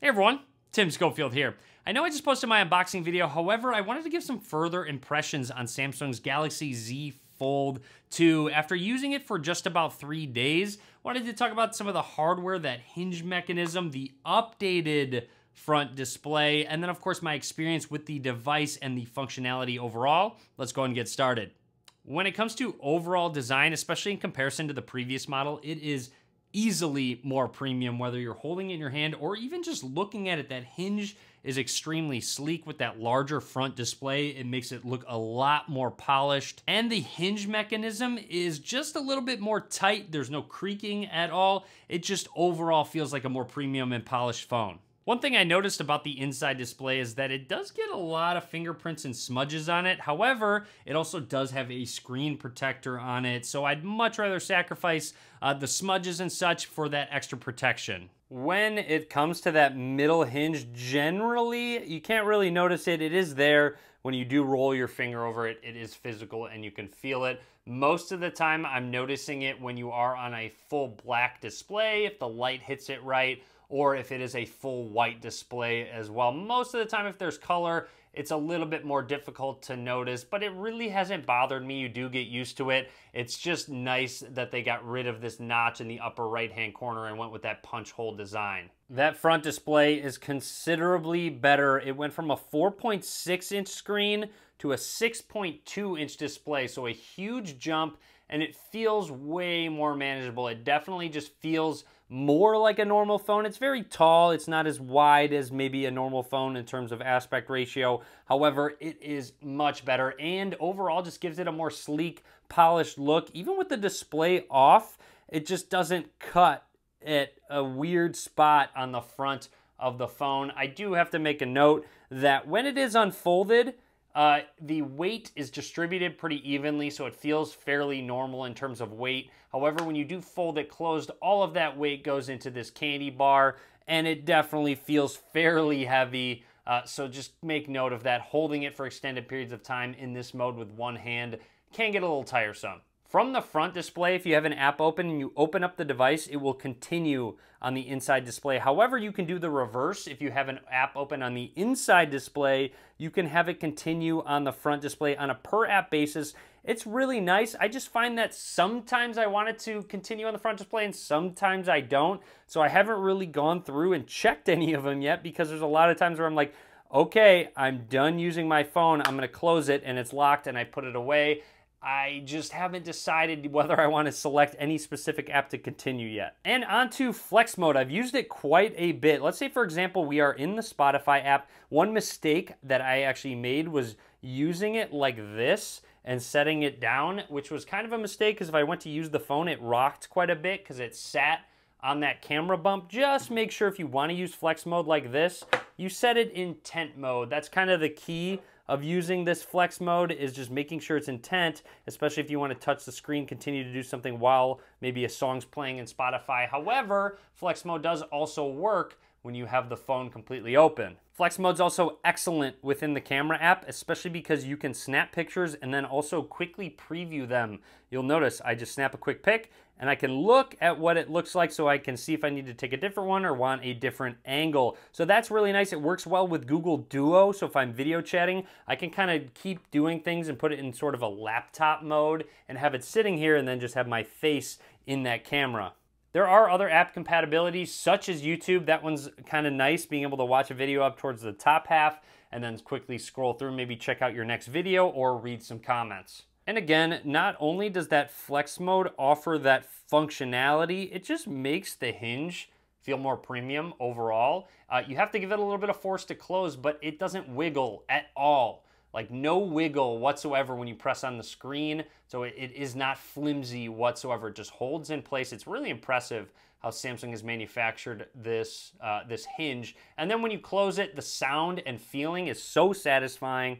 Hey everyone, Tim Schofield here. I know I just posted my unboxing video, however, I wanted to give some further impressions on Samsung's Galaxy Z Fold 2. After using it for just about three days, wanted to talk about some of the hardware, that hinge mechanism, the updated front display, and then of course my experience with the device and the functionality overall. Let's go and get started. When it comes to overall design, especially in comparison to the previous model, it is easily more premium whether you're holding it in your hand or even just looking at it. That hinge is extremely sleek with that larger front display. It makes it look a lot more polished. And the hinge mechanism is just a little bit more tight. There's no creaking at all. It just overall feels like a more premium and polished phone. One thing I noticed about the inside display is that it does get a lot of fingerprints and smudges on it. However, it also does have a screen protector on it, so I'd much rather sacrifice uh, the smudges and such for that extra protection when it comes to that middle hinge, generally you can't really notice it. It is there when you do roll your finger over it. It is physical and you can feel it. Most of the time, I'm noticing it when you are on a full black display, if the light hits it right, or if it is a full white display as well. Most of the time, if there's color, it's a little bit more difficult to notice, but it really hasn't bothered me. You do get used to it. It's just nice that they got rid of this notch in the upper right-hand corner and went with that punch hole design. That front display is considerably better. It went from a 4.6 inch screen to a 6.2 inch display, so a huge jump, and it feels way more manageable. It definitely just feels more like a normal phone. It's very tall. It's not as wide as maybe a normal phone in terms of aspect ratio. However, it is much better and overall just gives it a more sleek, polished look. Even with the display off, it just doesn't cut at a weird spot on the front of the phone. I do have to make a note that when it is unfolded, uh, the weight is distributed pretty evenly, so it feels fairly normal in terms of weight. However, when you do fold it closed, all of that weight goes into this candy bar, and it definitely feels fairly heavy. Uh, so just make note of that. Holding it for extended periods of time in this mode with one hand can get a little tiresome. From the front display, if you have an app open and you open up the device, it will continue on the inside display. However, you can do the reverse. If you have an app open on the inside display, you can have it continue on the front display on a per app basis. It's really nice. I just find that sometimes I want it to continue on the front display and sometimes I don't. So I haven't really gone through and checked any of them yet because there's a lot of times where I'm like, okay, I'm done using my phone. I'm gonna close it and it's locked and I put it away I just haven't decided whether I want to select any specific app to continue yet. And onto flex mode, I've used it quite a bit. Let's say, for example, we are in the Spotify app. One mistake that I actually made was using it like this and setting it down, which was kind of a mistake because if I went to use the phone, it rocked quite a bit because it sat on that camera bump. Just make sure if you want to use flex mode like this, you set it in tent mode. That's kind of the key of using this flex mode is just making sure it's intent, especially if you want to touch the screen, continue to do something while maybe a song's playing in Spotify. However, flex mode does also work when you have the phone completely open. Flex mode's also excellent within the camera app, especially because you can snap pictures and then also quickly preview them. You'll notice I just snap a quick pic and I can look at what it looks like so I can see if I need to take a different one or want a different angle. So that's really nice. It works well with Google Duo. So if I'm video chatting, I can kind of keep doing things and put it in sort of a laptop mode and have it sitting here and then just have my face in that camera. There are other app compatibilities such as YouTube. That one's kind of nice, being able to watch a video up towards the top half and then quickly scroll through, maybe check out your next video or read some comments. And again, not only does that flex mode offer that functionality, it just makes the hinge feel more premium overall. Uh, you have to give it a little bit of force to close, but it doesn't wiggle at all like no wiggle whatsoever when you press on the screen. So it, it is not flimsy whatsoever. It just holds in place. It's really impressive how Samsung has manufactured this, uh, this hinge. And then when you close it, the sound and feeling is so satisfying.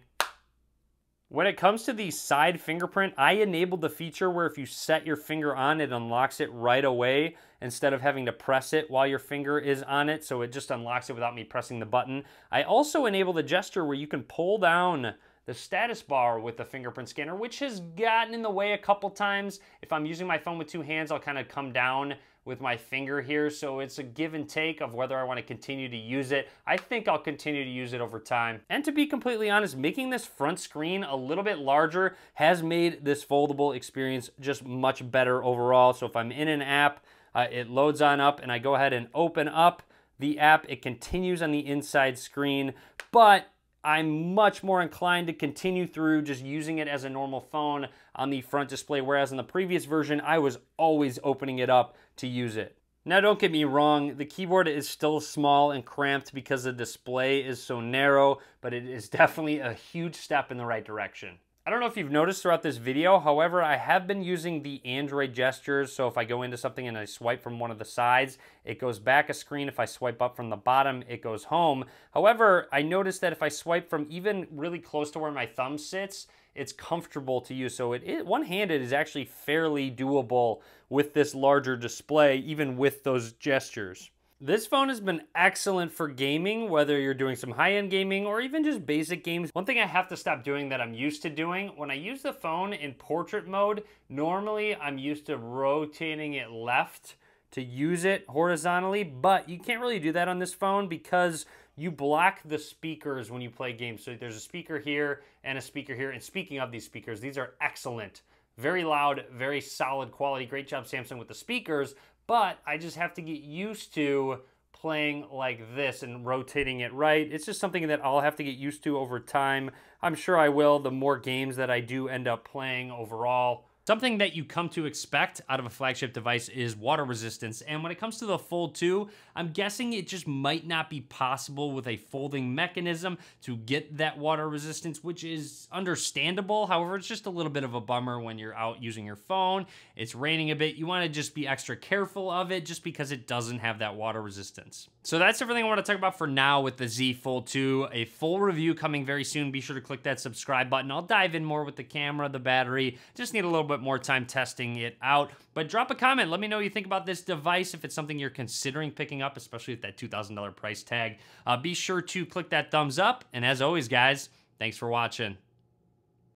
When it comes to the side fingerprint, I enabled the feature where if you set your finger on it, unlocks it right away instead of having to press it while your finger is on it. So it just unlocks it without me pressing the button. I also enabled the gesture where you can pull down the status bar with the fingerprint scanner, which has gotten in the way a couple times. If I'm using my phone with two hands, I'll kind of come down with my finger here, so it's a give and take of whether I wanna continue to use it. I think I'll continue to use it over time. And to be completely honest, making this front screen a little bit larger has made this foldable experience just much better overall. So if I'm in an app, uh, it loads on up and I go ahead and open up the app. It continues on the inside screen, but I'm much more inclined to continue through just using it as a normal phone on the front display, whereas in the previous version, I was always opening it up to use it. Now don't get me wrong, the keyboard is still small and cramped because the display is so narrow, but it is definitely a huge step in the right direction. I don't know if you've noticed throughout this video, however, I have been using the Android gestures. So if I go into something and I swipe from one of the sides, it goes back a screen. If I swipe up from the bottom, it goes home. However, I noticed that if I swipe from even really close to where my thumb sits, it's comfortable to use. So it, it one-handed is actually fairly doable with this larger display, even with those gestures. This phone has been excellent for gaming, whether you're doing some high-end gaming or even just basic games. One thing I have to stop doing that I'm used to doing, when I use the phone in portrait mode, normally I'm used to rotating it left to use it horizontally, but you can't really do that on this phone because you block the speakers when you play games. So there's a speaker here and a speaker here. And speaking of these speakers, these are excellent very loud, very solid quality. Great job, Samsung, with the speakers. But I just have to get used to playing like this and rotating it right. It's just something that I'll have to get used to over time. I'm sure I will the more games that I do end up playing overall. Something that you come to expect out of a flagship device is water resistance, and when it comes to the Fold 2, I'm guessing it just might not be possible with a folding mechanism to get that water resistance, which is understandable. However, it's just a little bit of a bummer when you're out using your phone, it's raining a bit, you wanna just be extra careful of it just because it doesn't have that water resistance. So that's everything I wanna talk about for now with the Z Fold 2. A full review coming very soon. Be sure to click that subscribe button. I'll dive in more with the camera, the battery, just need a little bit bit more time testing it out. But drop a comment. Let me know what you think about this device, if it's something you're considering picking up, especially at that $2,000 price tag. Uh, be sure to click that thumbs up. And as always, guys, thanks for watching.